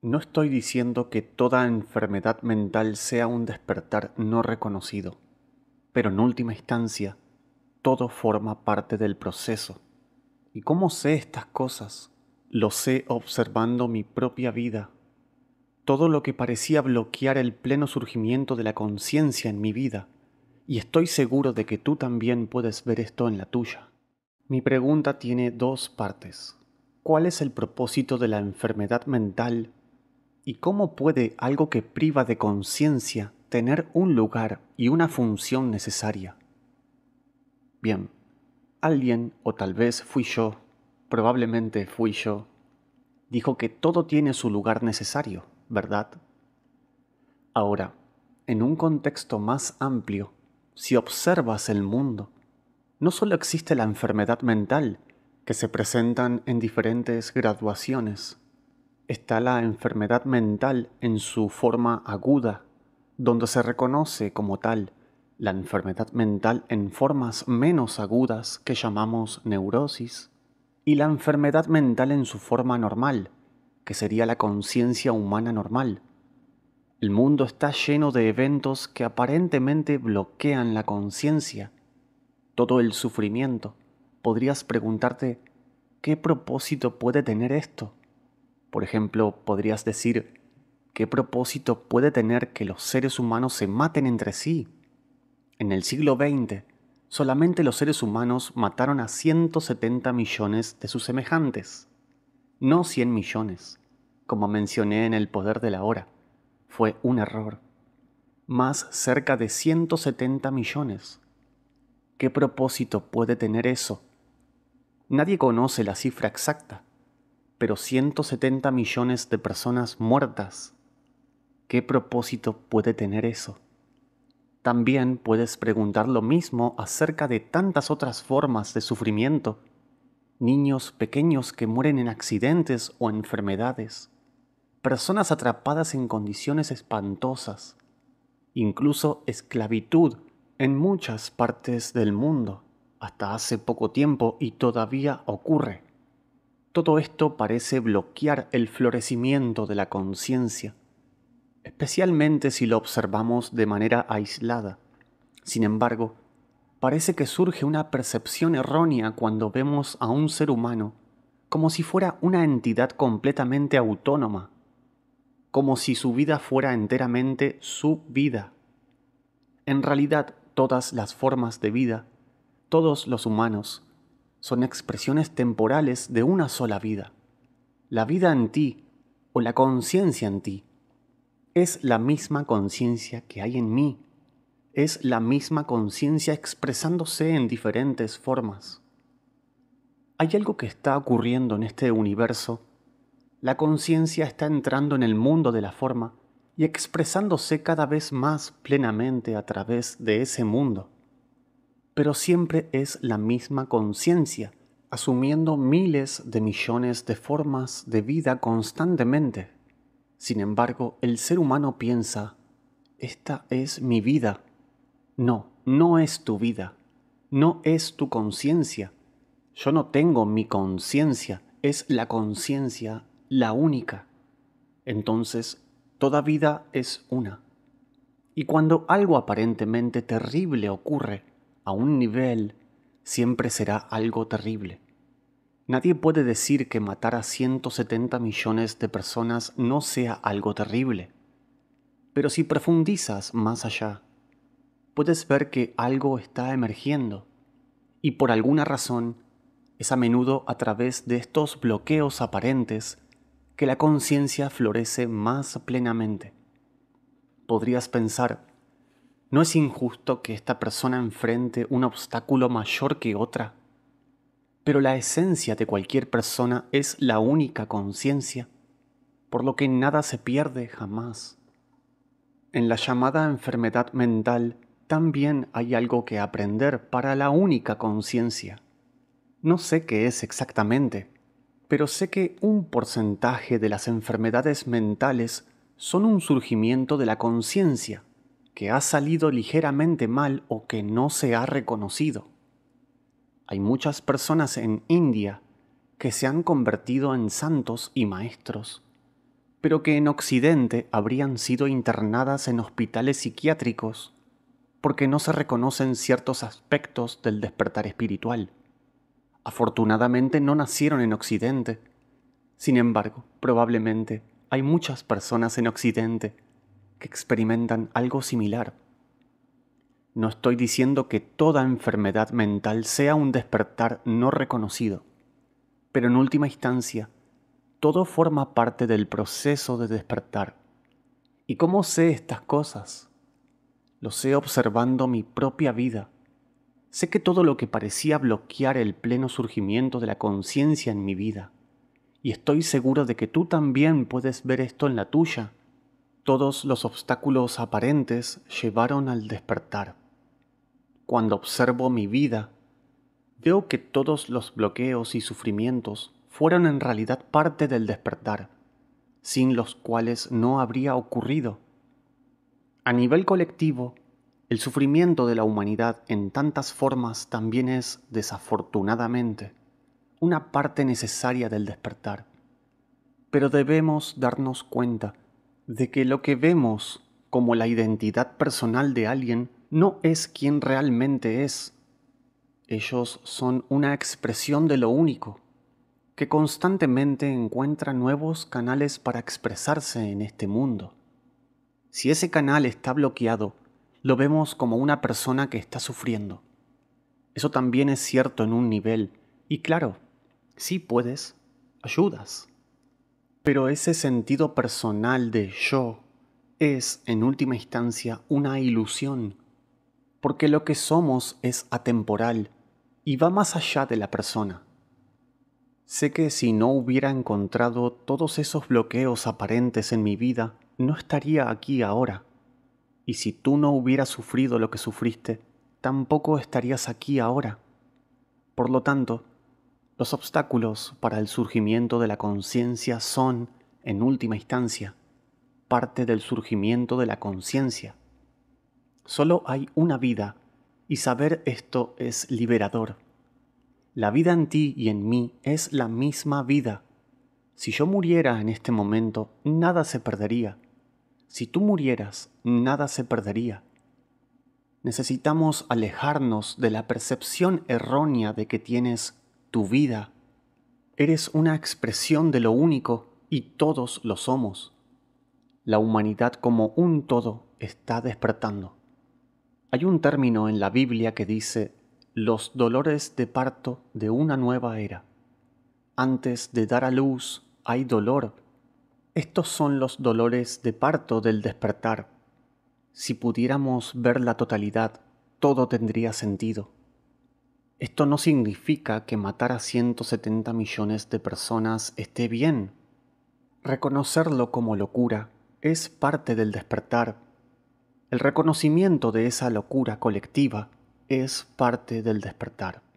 No estoy diciendo que toda enfermedad mental sea un despertar no reconocido, pero en última instancia, todo forma parte del proceso. ¿Y cómo sé estas cosas? Lo sé observando mi propia vida. Todo lo que parecía bloquear el pleno surgimiento de la conciencia en mi vida, y estoy seguro de que tú también puedes ver esto en la tuya. Mi pregunta tiene dos partes. ¿Cuál es el propósito de la enfermedad mental ¿Y cómo puede algo que priva de conciencia tener un lugar y una función necesaria? Bien, alguien, o tal vez fui yo, probablemente fui yo, dijo que todo tiene su lugar necesario, ¿verdad? Ahora, en un contexto más amplio, si observas el mundo, no solo existe la enfermedad mental, que se presentan en diferentes graduaciones, está la enfermedad mental en su forma aguda, donde se reconoce como tal la enfermedad mental en formas menos agudas que llamamos neurosis, y la enfermedad mental en su forma normal, que sería la conciencia humana normal. El mundo está lleno de eventos que aparentemente bloquean la conciencia, todo el sufrimiento. Podrías preguntarte, ¿qué propósito puede tener esto? Por ejemplo, podrías decir, ¿qué propósito puede tener que los seres humanos se maten entre sí? En el siglo XX, solamente los seres humanos mataron a 170 millones de sus semejantes, no 100 millones, como mencioné en El Poder de la Hora. Fue un error. Más cerca de 170 millones. ¿Qué propósito puede tener eso? Nadie conoce la cifra exacta, pero 170 millones de personas muertas. ¿Qué propósito puede tener eso? También puedes preguntar lo mismo acerca de tantas otras formas de sufrimiento. Niños pequeños que mueren en accidentes o enfermedades. Personas atrapadas en condiciones espantosas. Incluso esclavitud en muchas partes del mundo. Hasta hace poco tiempo y todavía ocurre. Todo esto parece bloquear el florecimiento de la conciencia, especialmente si lo observamos de manera aislada. Sin embargo, parece que surge una percepción errónea cuando vemos a un ser humano como si fuera una entidad completamente autónoma, como si su vida fuera enteramente su vida. En realidad, todas las formas de vida, todos los humanos, son expresiones temporales de una sola vida. La vida en ti o la conciencia en ti es la misma conciencia que hay en mí. Es la misma conciencia expresándose en diferentes formas. Hay algo que está ocurriendo en este universo. La conciencia está entrando en el mundo de la forma y expresándose cada vez más plenamente a través de ese mundo pero siempre es la misma conciencia, asumiendo miles de millones de formas de vida constantemente. Sin embargo, el ser humano piensa, esta es mi vida. No, no es tu vida, no es tu conciencia. Yo no tengo mi conciencia, es la conciencia la única. Entonces, toda vida es una. Y cuando algo aparentemente terrible ocurre, a un nivel siempre será algo terrible. Nadie puede decir que matar a 170 millones de personas no sea algo terrible. Pero si profundizas más allá, puedes ver que algo está emergiendo. Y por alguna razón, es a menudo a través de estos bloqueos aparentes que la conciencia florece más plenamente. Podrías pensar, ¿No es injusto que esta persona enfrente un obstáculo mayor que otra? Pero la esencia de cualquier persona es la única conciencia, por lo que nada se pierde jamás. En la llamada enfermedad mental también hay algo que aprender para la única conciencia. No sé qué es exactamente, pero sé que un porcentaje de las enfermedades mentales son un surgimiento de la conciencia que ha salido ligeramente mal o que no se ha reconocido. Hay muchas personas en India que se han convertido en santos y maestros, pero que en Occidente habrían sido internadas en hospitales psiquiátricos porque no se reconocen ciertos aspectos del despertar espiritual. Afortunadamente no nacieron en Occidente. Sin embargo, probablemente hay muchas personas en Occidente que experimentan algo similar. No estoy diciendo que toda enfermedad mental sea un despertar no reconocido, pero en última instancia, todo forma parte del proceso de despertar. ¿Y cómo sé estas cosas? Lo sé observando mi propia vida. Sé que todo lo que parecía bloquear el pleno surgimiento de la conciencia en mi vida, y estoy seguro de que tú también puedes ver esto en la tuya, todos los obstáculos aparentes llevaron al despertar. Cuando observo mi vida, veo que todos los bloqueos y sufrimientos fueron en realidad parte del despertar, sin los cuales no habría ocurrido. A nivel colectivo, el sufrimiento de la humanidad en tantas formas también es, desafortunadamente, una parte necesaria del despertar. Pero debemos darnos cuenta de que lo que vemos como la identidad personal de alguien no es quien realmente es. Ellos son una expresión de lo único, que constantemente encuentra nuevos canales para expresarse en este mundo. Si ese canal está bloqueado, lo vemos como una persona que está sufriendo. Eso también es cierto en un nivel. Y claro, si puedes, ayudas. Pero ese sentido personal de yo es, en última instancia, una ilusión, porque lo que somos es atemporal y va más allá de la persona. Sé que si no hubiera encontrado todos esos bloqueos aparentes en mi vida, no estaría aquí ahora. Y si tú no hubieras sufrido lo que sufriste, tampoco estarías aquí ahora. Por lo tanto, los obstáculos para el surgimiento de la conciencia son, en última instancia, parte del surgimiento de la conciencia. Solo hay una vida y saber esto es liberador. La vida en ti y en mí es la misma vida. Si yo muriera en este momento, nada se perdería. Si tú murieras, nada se perdería. Necesitamos alejarnos de la percepción errónea de que tienes tu vida. Eres una expresión de lo único y todos lo somos. La humanidad como un todo está despertando. Hay un término en la Biblia que dice los dolores de parto de una nueva era. Antes de dar a luz hay dolor. Estos son los dolores de parto del despertar. Si pudiéramos ver la totalidad, todo tendría sentido. Esto no significa que matar a 170 millones de personas esté bien. Reconocerlo como locura es parte del despertar. El reconocimiento de esa locura colectiva es parte del despertar.